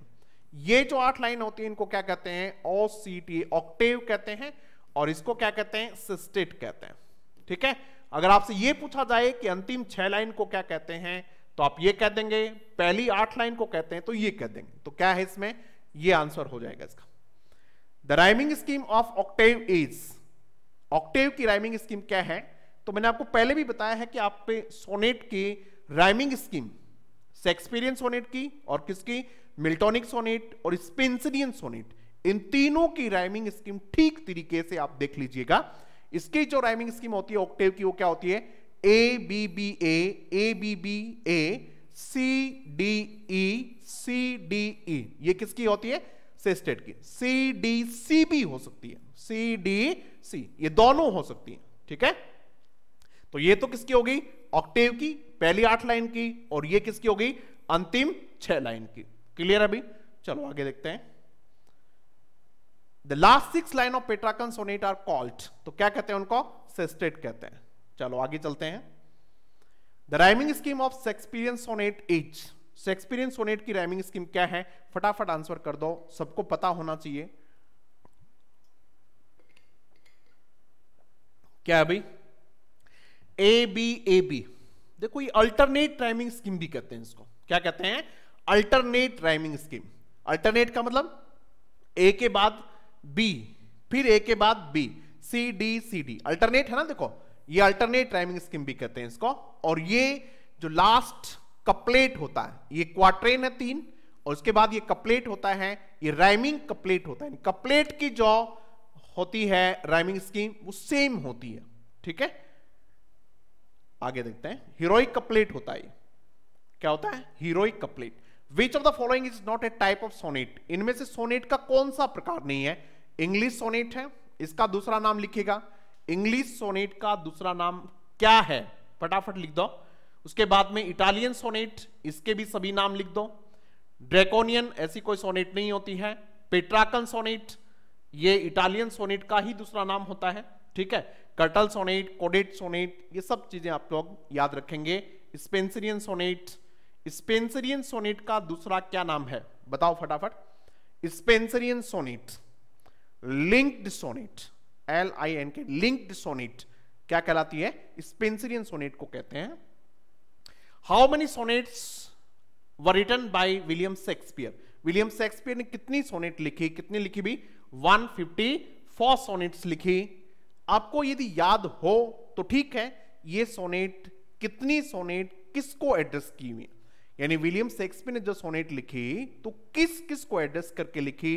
ये जो आठ लाइन होती है इनको क्या कहते हैं ओ सी टी ऑक्टेव कहते हैं और इसको क्या कहते हैं सिस्टेट कहते हैं ठीक है अगर आपसे यह पूछा जाए कि अंतिम छह लाइन को क्या कहते हैं तो आप ये कह देंगे पहली आठ लाइन को कहते हैं तो ये कह देंगे तो क्या है इसमें ये आंसर हो जाएगा इसका the rhyming scheme of octave is octave की राइमिंग स्कीम क्या है तो मैंने आपको पहले भी बताया है कि आप पे सोनेट की राइमिंग स्कीम सेक्सपीरियन सोनेट की और किसकी मिल्टोनिक सोनेट और स्पेंसरियन सोनेट इन तीनों की राइमिंग स्कीम ठीक तरीके से आप देख लीजिएगा इसकी जो राइमिंग स्कीम होती है ऑक्टेव की वो क्या होती है A B B A A B B A C D E C D E ये किसकी होती है सेस्टेट की सी डी सी बी हो सकती है सी डी सी ये दोनों हो सकती है ठीक है तो ये तो किसकी होगी ऑक्टेव की पहली आठ लाइन की और ये किसकी होगी अंतिम छह लाइन की क्लियर अभी चलो आगे देखते हैं the last six line of Petrarchan sonnet are called तो क्या कहते हैं उनको सेस्टेट कहते हैं चलो आगे चलते हैं the rhyming scheme of Shakespeareans sonnet is Shakespearean sonnet की राइमिंग स्कीम क्या है फटाफट आंसर कर दो सबको पता होना चाहिए क्या है भाई ए बी ए बी देखो ये अल्टरनेट राइमिंग स्कीम भी कहते हैं इसको क्या कहते हैं अल्टरनेट राइमिंग स्कीम अल्टरनेट का मतलब ए के बाद बी फिर ए के बाद B C D C D alternate है ना देखो ये अल्टरनेट राइमिंग स्कीम भी कहते हैं इसको और ये जो लास्ट कपलेट होता है ये क्वाट्रेन है तीन और उसके बाद ये कपलेट होता है ये राइमिंग कपलेट होता है कपलेट की जो होती है राइमिंग स्कीम वो सेम होती है ठीक है आगे देखते हैं हीरोइक कपलेट होता है क्या होता है heroic couplet which of the following is not a type of sonnet इनमें से सोनेट का कौन सा प्रकार नहीं है इंग्लिश सोनेट है इसका दूसरा नाम लिखेगा इंग्लिश सोनेट का दूसरा नाम क्या है फटाफट लिख दो उसके बाद में इटालियन सोनेट इसके भी सभी नाम लिख दो ड्रेकोनियन ऐसी कोई सोनेट नहीं होती है पेट्राकन सोनेट ये इटालियन सोनेट का ही दूसरा नाम होता है ठीक है कर्टल सोनेट कोडेट सोनेट ये सब चीजें आप लोग याद रखेंगे स्पेंसरियन सोनेट स्पेंसरियन सोनेट का दूसरा क्या नाम है बताओ फटाफट Spenserian sonnet linked sonnet L I N K linked sonnet क्या कहलाती है स्पेंसरियन सोनेट को कहते हैं how many sonnets were written by William Shakespeare William Shakespeare ने कितनी सोनेट लिखी कितनी लिखी भी 154 सोनेट्स लिखी आपको यदि याद हो तो ठीक है ये सोनेट कितनी सोनेट किसको एड्रेस की हुई यानी विलियम शेक्सपियर ने जो सोनेट लिखी तो किस किस को एड्रेस करके लिखी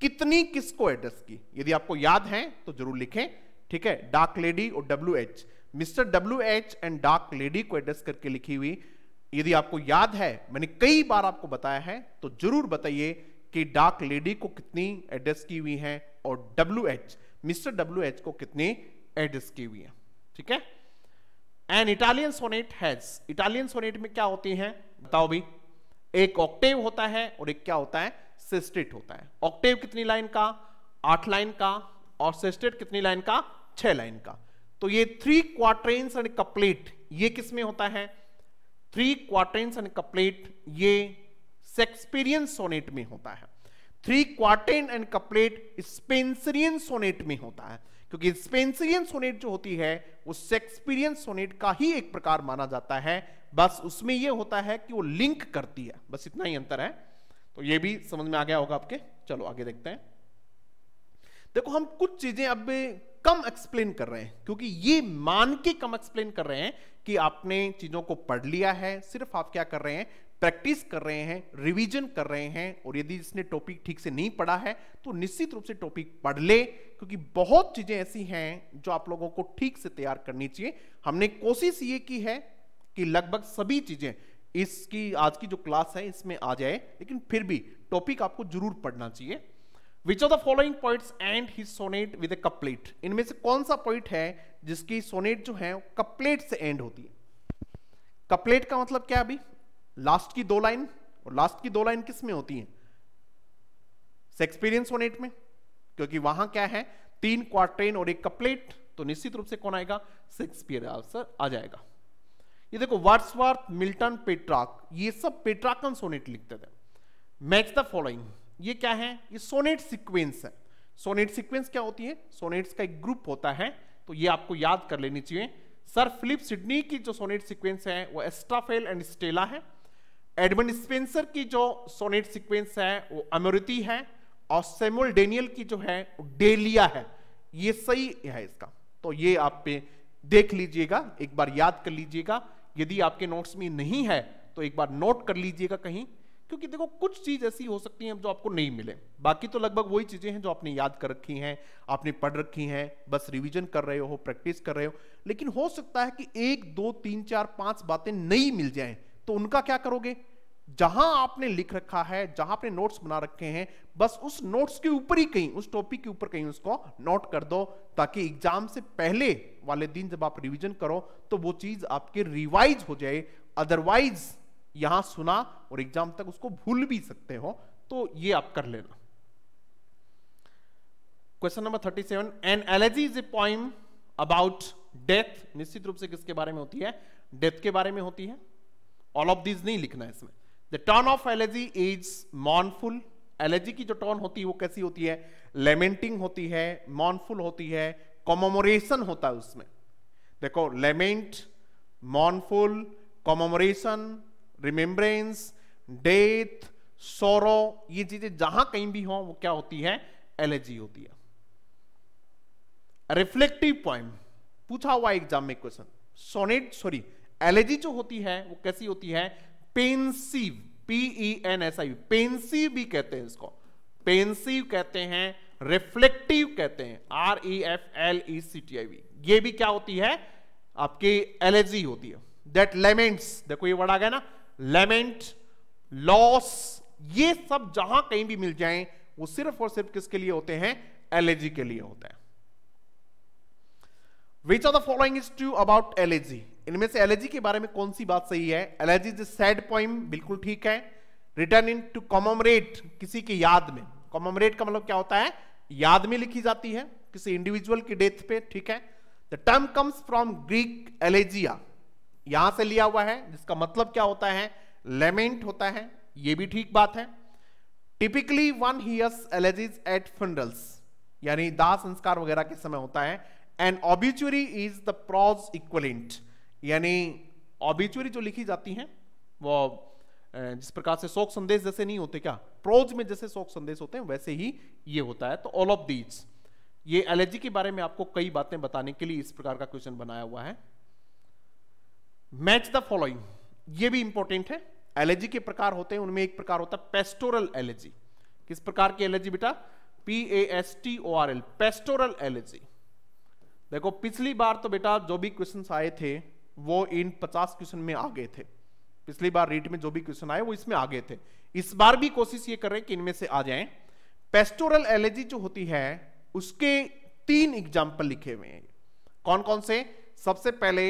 कितनी किस को एड्रेस की यदि आपको याद है तो जरूर लिखें ठीक है डार्क लेडी और W H mister W H and dark lady को एड्रेस करके लिखी हुई यदि आपको याद है मैंने कई बार आपको बताया है तो जरूर बताइए कि डार्क लेडी को कितनी एड्रेस की हुई है और W H mister W H को कितनी एड्रेस की हुई है ठीक है an Italian sonnet has Italian sonnet में क्या होती है बताओ भी एक ऑक्टेव होता है और एक क्या होता है सिस्टेट होता है ऑक्टेव कितनी लाइन का आठ लाइन का और सिस्टेट कितनी लाइन का छह लाइन का तो ये थ्री क्वार्ट्रेन्स एंड कप्लीट ये किस में होता है थ्री क्वार्ट्रेन्स एंड कप्लीट ये शेक्सपियरियन सोनेट में होता है three quatrain and couplet Spenserian sonnet में होता है क्योंकि स्पेंसरियन सोनेट जो होती है वो शेक्सपियरियन सोनेट का ही एक प्रकार माना जाता है बस उसमें यह होता है कि वो लिंक करती है बस इतना ही अंतर है तो ये भी समझ में आ गया होगा आपके चलो आगे देखते हैं देखो हम कुछ चीजें अब कम एक्सप्लेन कर रहे हैं क्योंकि ये मान के कम एक्सप्लेन कर रहे हैं कि आपने चीजों को पढ़ लिया है सिर्फ आप क्या कर रहे हैं प्रैक्टिस कर रहे हैं रिवीजन कर रहे हैं और यदि इसने टॉपिक ठीक से नहीं पढ़ा है तो निश्चित रूप से टॉपिक पढ़ ले क्योंकि बहुत चीजें ऐसी हैं जो आप लोगों को ठीक से तैयार करनी चाहिए हमने कोशिश ये की है कि लगभग सभी चीजें इसकी आज की जो क्लास है इसमें आ जाए लेकिन फिर भी टॉपिक आपको जरूर पढ़ना चाहिए which are the following points and his sonnet with a couplet इनमें से कौन सा पॉइंट है जिसकी सोनेट जो है कपलेट से एंड होती है कपलेट का मतलब क्या अभी लास्ट की दो लाइन और लास्ट की दो लाइन किस में होती है सेक्सपीरियंस ओनेट में क्योंकि वहां क्या है तीन क्वार्टेन और एक कपलेट तो निश्चित रूप से कौन आएगा सेक्सपियर आंसर हाँ, आ जाएगा ये देखो वर्सवर्थ मिल्टन पेट्राक ये सब पेट्राकन सोनेट लिखते थे मैच द फॉलोइंग ये क्या है ये सोनेट सीक्वेंस है सोनेट सीक्वेंस क्या होती है सोनेट्स का एक ग्रुप होता है तो ये आपको याद कर लेनी चाहिए सर फिलिप सिडनी की जो सोनेट सीक्वेंस है वो एस्ट्राफेल एंड स्टेला है एडमन स्पेंसर की जो सोनेट सीक्वेंस है वो अमृति है और सेमुअल डेनियल की जो है डेलिया है ये सही है इसका तो ये आप पे देख लीजिएगा एक बार याद कर लीजिएगा यदि आपके नोट्स में नहीं है तो एक बार नोट कर लीजिएगा कहीं क्योंकि देखो कुछ चीज ऐसी हो सकती है जो आपको नहीं मिले बाकी तो लगभग वही चीजें हैं जो आपने याद कर रखी हैं आपने पढ़ रखी हैं बस रिवीजन कर रहे हो प्रैक्टिस कर रहे हो लेकिन हो सकता है कि एक दो तीन चार पांच बातें नहीं मिल जाएं तो उनका क्या करोगे जहां आपने लिख रखा है जहां आपने नोट्स बना रखे हैं बस उस नोट्स के ऊपर ही कहीं उस टॉपिक के ऊपर कहीं उसको नोट कर दो ताकि एग्जाम से पहले वाले दिन जब आप रिवीजन करो तो वो चीज आपके रिवाइज हो जाए अदरवाइज यहां सुना और एग्जाम तक उसको भूल भी सकते हो तो ये आप कर लेना question number thirty seven an elegy is a point about death निश्चित रूप से किसके बारे में होती है डेथ के बारे में होती है ऑल ऑफ दीज नहीं लिखना है इसमें the turn of elegy is mournful elegy की जो टर्न होती है वो कैसी होती है लेमेंटिंग होती है मॉनफुल होती है कॉमोमोरेशन होता है उसमें देखो लेमेंट मॉनफुल कॉमोमोरेशन रिमेम्बरेंस डेथ सोरो ये चीजें जहां कहीं भी हो वो क्या होती है एलर्जी होती है रिफ्लेक्टिव पॉइंट पूछा हुआ एग्जाम में क्वेश्चन सोनेट सॉरी एलर्जी जो होती है वो कैसी होती है pensive P E N S I pensive भी कहते हैं इसको पेंसिव कहते हैं रिफ्लेक्टिव कहते हैं R E F L E C T I V ये भी क्या होती है आपकी एलर्जी होती है दैट लेमेंट्स देखो ये वर्ड आ गया ना लेमेंट लॉस ये सब जहां कहीं भी मिल जाए वो सिर्फ और सिर्फ किसके लिए होते हैं एलर्जी के लिए होता है which are the following is true about elegy इनमें से एलर्जी के बारे में कौन सी बात सही है एलर्जी इज सैड पॉइम बिल्कुल ठीक है रिटर्न इन टू कॉमोमरेट किसी की याद में कॉमोमरेट का मतलब क्या होता है याद में लिखी जाती है किसी इंडिविजुअल की डेथ पे ठीक है the term comes from Greek elegeia यहां से लिया हुआ है जिसका मतलब क्या होता है लेमेंट होता है यह भी ठीक बात है typically one hears elegies at funerals यानी दाह संस्कार वगैरह के समय होता है and obituary is the prose equivalent यानी ऑबिचुरी जो लिखी जाती हैं वो जिस प्रकार से शोक संदेश जैसे नहीं होते क्या प्रोज में जैसे शोक संदेश होते हैं वैसे ही ये होता है तो ऑल ऑफ दीज ये एलर्जी के बारे में आपको कई बातें बताने के लिए इस प्रकार का क्वेश्चन बनाया हुआ है मैच द फॉलोइंग ये भी इंपॉर्टेंट है एलर्जी के प्रकार होते हैं उनमें एक प्रकार होता है पेस्टोरल एलर्जी किस प्रकार की एलर्जी बेटा P A S T O R L pastoral elegy देखो पिछली बार तो बेटा जो भी क्वेश्चन आए थे वो इन पचास क्वेश्चन में आ गए थे पिछली बार रीट में जो भी क्वेश्चन आए वो इसमें आ गए थे इस बार भी कोशिश ये कर रहे हैं कि इनमें से आ जाए पेस्टोरल एलर्जी जो होती है उसके तीन एग्जाम्पल लिखे हुए हैं कौन कौन से सबसे पहले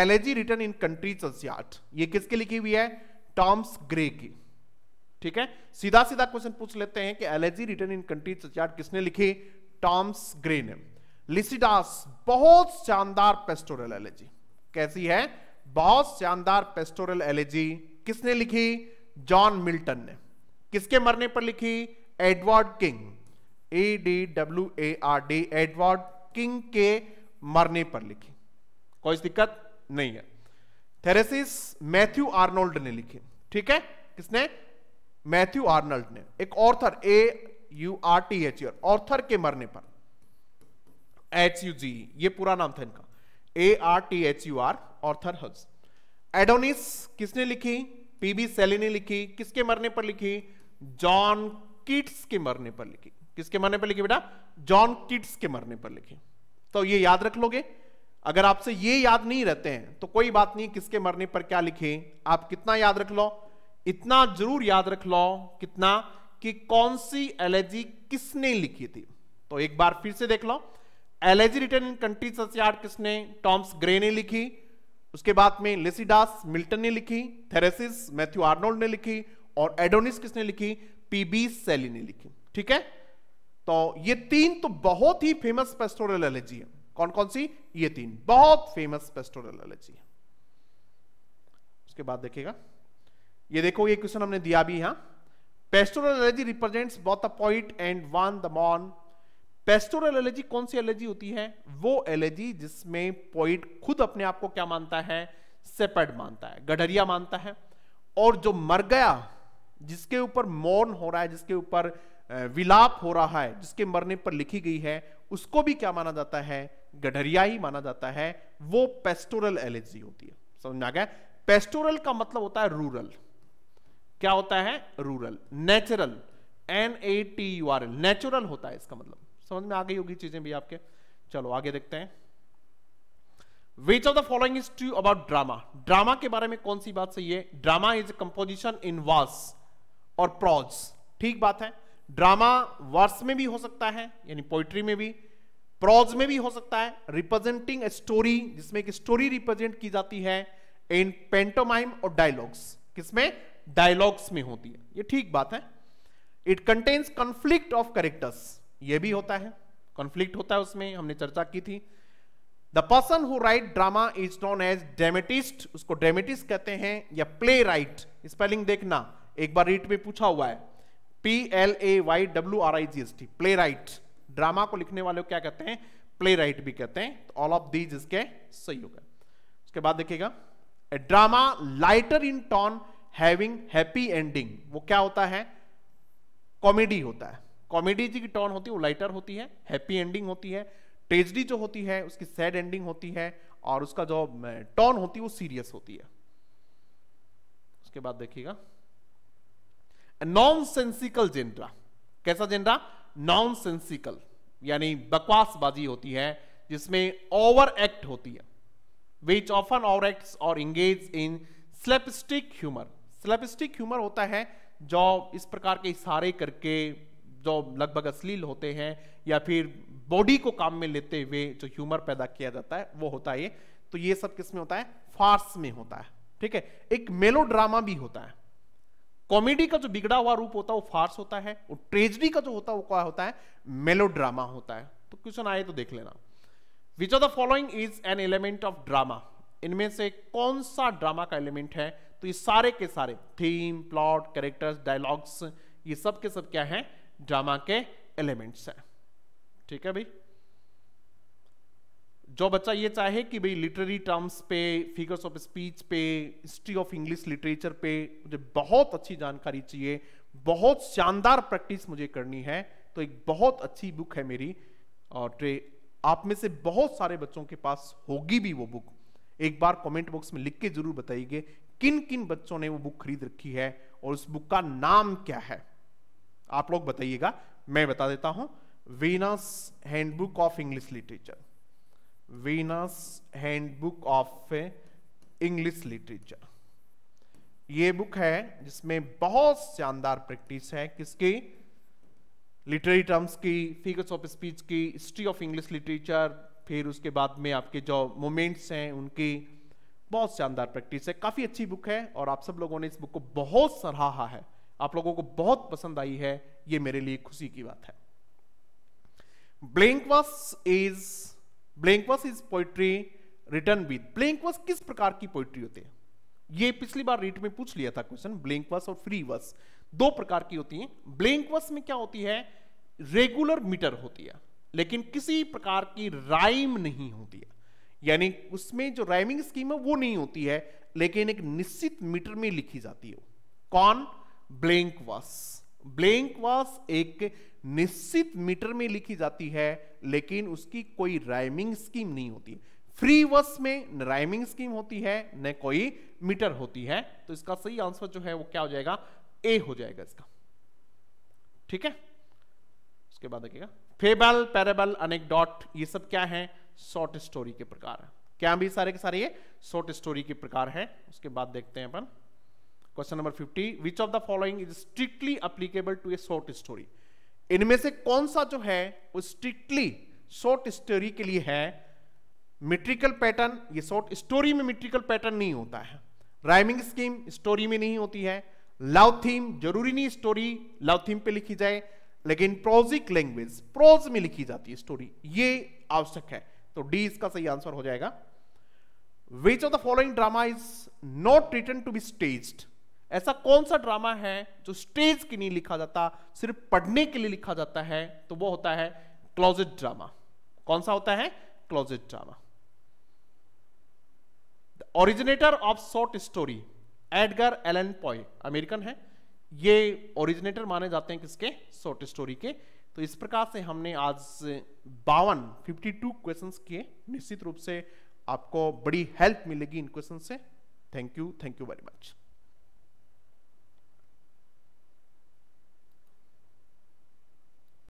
elegy written in countries of ये किसके लिखी हुई है टॉम्स ग्रे की ठीक है सीधा सीधा क्वेश्चन पूछ लेते हैं कि एलर्जी रिटर्न इन कंट्रीज किसने लिखी टॉम्स ग्रे ने लिसिडास बहुत शानदार पेस्टोरल एलर्जी कैसी है बहुत शानदार पेस्टोरल एलर्जी किसने लिखी जॉन मिल्टन ने किसके मरने पर लिखी Edward King A D W A R D Edward King के मरने पर लिखी कोई दिक्कत नहीं है थेरेसिस मैथ्यू आर्नोल्ड ने लिखी ठीक है किसने मैथ्यू आर्नोल्ड ने एक Arthur A U R T H Arthur के मरने पर एच यू जी ये पूरा नाम था इनका A R T H U R Arthur हब्स एडोनिस किसने लिखी पीबी सेली ने लिखी किसके मरने पर लिखी जॉन किट्स के मरने पर लिखी किसके मरने पर लिखी बेटा जॉन किट्स के मरने पर लिखी तो ये याद रख लोगे अगर आपसे ये याद नहीं रहते हैं तो कोई बात नहीं किसके मरने पर क्या लिखे आप कितना याद रख लो इतना जरूर याद रख लो कितना कि कौन सी एलर्जी किसने लिखी थी तो एक बार फिर से देख लो एलर्जी रिटर्न कंट्री सचयार्ड किसने टॉम्स ग्रे ने लिखी उसके बाद में लेसिडास मिल्टन ने लिखी थेरेसिस मैथ्यू आर्नोल्ड ने लिखी और एडोनिस किसने लिखी पीबी सेली ने लिखी ठीक है तो ये तीन तो बहुत ही फेमस पेस्टोरल एलर्जी है कौन कौन सी ये तीन बहुत फेमस पेस्टोरल एलर्जी है उसके बाद देखिएगा ये देखो ये क्वेश्चन हमने दिया भी यहां pastoral elegy represents both the point and one the मॉन पेस्टोरल एलर्जी कौन सी एलर्जी होती है वो एलर्जी जिसमें पॉइंट खुद अपने आप को क्या मानता है सेपेड मानता है गडरिया मानता है और जो मर गया जिसके ऊपर मौन हो रहा है जिसके ऊपर विलाप हो रहा है जिसके मरने पर लिखी गई है उसको भी क्या माना जाता है गडरिया ही माना जाता है वो पेस्टोरल एलर्जी होती है समझ में आ गया पेस्टोरल का मतलब होता है रूरल क्या होता है rural natural N A T U R L natural होता है इसका मतलब समझ में आ गई होगी चीजें भी आपके चलो आगे देखते हैं which of the following is true about drama drama के बारे में कौन सी बात सही है drama is composition in verse और प्रॉज ठीक बात है ड्रामा वर्स में भी हो सकता है यानी पोइट्री में भी प्रॉज में भी हो सकता है रिप्रेजेंटिंग ए स्टोरी जिसमें एक स्टोरी रिप्रेजेंट की जाती है इन पेंटोमाइम और डायलॉग्स किसमें डायलॉग्स में होती है ये ठीक बात है it contains conflict of characters ये भी होता है कॉन्फ्लिक्ट होता है उसमें हमने चर्चा की थी the person who write drama is known as dramatist उसको डेमेटिस्ट कहते हैं या प्ले राइट स्पेलिंग देखना एक बार रीट में पूछा हुआ है P L A Y W R I G S T playwright drama को लिखने वाले को क्या कहते हैं प्ले राइट भी कहते हैं ऑल ऑफ दीज इसके सही होगा उसके बाद देखिएगा a drama lighter in tone having happy ending वो क्या होता है कॉमेडी होता है कॉमेडी जी की टर्न होती है वो लाइटर होती है हैप्पी एंडिंग होती है ट्रेजडी जो होती है उसकी सैड एंडिंग होती है और उसका जो टर्न होती है वो सीरियस होती है उसके बाद देखिएगा नॉन सेंसिकल जेंड्रा कैसा जेंड्रा नॉन सेंसिकल यानी बकवासबाजी होती है जिसमें ओवर एक्ट होती है विच ऑफन ओवर एक्ट और engage in slapstick humour slapstick humour होता है जो इस प्रकार के इशारे करके जो लगभग अश्लील होते हैं या फिर बॉडी को काम में लेते हुए जो ह्यूमर पैदा किया जाता है वो होता है तो ये सब किस में होता है फार्स में होता है ठीक है एक मेलोड्रामा भी होता है कॉमेडी का जो बिगड़ा हुआ रूप होता है वो फार्स होता है और ट्रेजडी का जो होता है वो क्या होता है मेलोड्रामा होता है तो क्वेश्चन आए तो देख लेना which of the following is an element of drama इनमें से कौन सा ड्रामा का एलिमेंट है तो ये सारे के सारे थीम प्लॉट कैरेक्टर्स डायलॉग्स ये सब के सब क्या है ड्रामा के एलिमेंट्स हैं ठीक है भाई जो बच्चा ये चाहे कि भाई लिटरेरी टर्म्स पे फिगर्स ऑफ स्पीच पे हिस्ट्री ऑफ इंग्लिश लिटरेचर पे मुझे बहुत अच्छी जानकारी चाहिए बहुत शानदार प्रैक्टिस मुझे करनी है तो एक बहुत अच्छी बुक है मेरी और आप में से बहुत सारे बच्चों के पास होगी भी वो बुक एक बार कमेंट बॉक्स में लिख के जरूर बताइए किन किन बच्चों ने वो बुक खरीद रखी है और उस बुक का नाम क्या है आप लोग बताइएगा मैं बता देता हूं Venus handbook of English literature Venus handbook of English literature ये बुक है जिसमें बहुत शानदार प्रैक्टिस है किसकी लिटरेरी टर्म्स की फिगर्स ऑफ स्पीच की हिस्ट्री ऑफ इंग्लिश लिटरेचर फिर उसके बाद में आपके जो मोमेंट्स हैं उनकी बहुत शानदार प्रैक्टिस है काफ़ी अच्छी बुक है और आप सब लोगों ने इस बुक को बहुत सराहा है आप लोगों को बहुत पसंद आई है ये मेरे लिए खुशी की बात है blank verse is blank verse is poetry written with blank verse किस प्रकार की पोइट्री होती है ये पिछली बार रीट में पूछ लिया था क्वेश्चन ब्लैंकवस और फ्री वस दो प्रकार की होती है ब्लैंकवस में क्या होती है रेगुलर मीटर होती है लेकिन किसी प्रकार की राइम नहीं होती है यानी उसमें जो राइमिंग स्कीम है वो नहीं होती है लेकिन एक निश्चित मीटर में लिखी जाती है कौन ब्लैंक वास ब्लैंक वास एक निश्चित मीटर में लिखी जाती है लेकिन उसकी कोई राइमिंग स्कीम नहीं होती फ्री वर्स में न राइमिंग स्कीम होती है न कोई मीटर होती है तो इसका सही आंसर जो है वो क्या हो जाएगा ए हो जाएगा इसका ठीक है उसके बाद देखिएगा फेबल पैरेबल अनेकडॉट ये सब क्या है शॉर्ट स्टोरी के प्रकार है क्या भी सारे के सारे ये शॉर्ट स्टोरी के प्रकार है उसके बाद देखते हैं अपन question number 50 which of the following is strictly applicable to a short story इनमें से कौन सा जो है वो स्ट्रिक्टली शॉर्ट स्टोरी के लिए है मिट्रिकल पैटर्न ये शॉर्ट स्टोरी में मिट्रिकल पैटर्न नहीं होता है राइमिंग स्कीम स्टोरी में नहीं होती है लव थीम जरूरी नहीं स्टोरी लव थीम पे लिखी जाए लेकिन प्रोजिक लैंग्वेज प्रोज में लिखी जाती है स्टोरी ये आवश्यक है तो डी इसका सही आंसर हो जाएगा which of the following drama is not written to be staged ऐसा कौन सा ड्रामा है जो स्टेज के लिए लिखा जाता सिर्फ पढ़ने के लिए लिखा जाता है तो वो होता है क्लोजेड ड्रामा कौन सा होता है closet drama originator of short story Edgar Allan Poe American है ये ओरिजिनेटर माने जाते हैं किसके शॉर्ट स्टोरी के तो इस प्रकार से हमने आज बावन 52 क्वेश्चंस किए निश्चित रूप से आपको बड़ी हेल्प मिलेगी इन क्वेश्चन से thank you thank you very much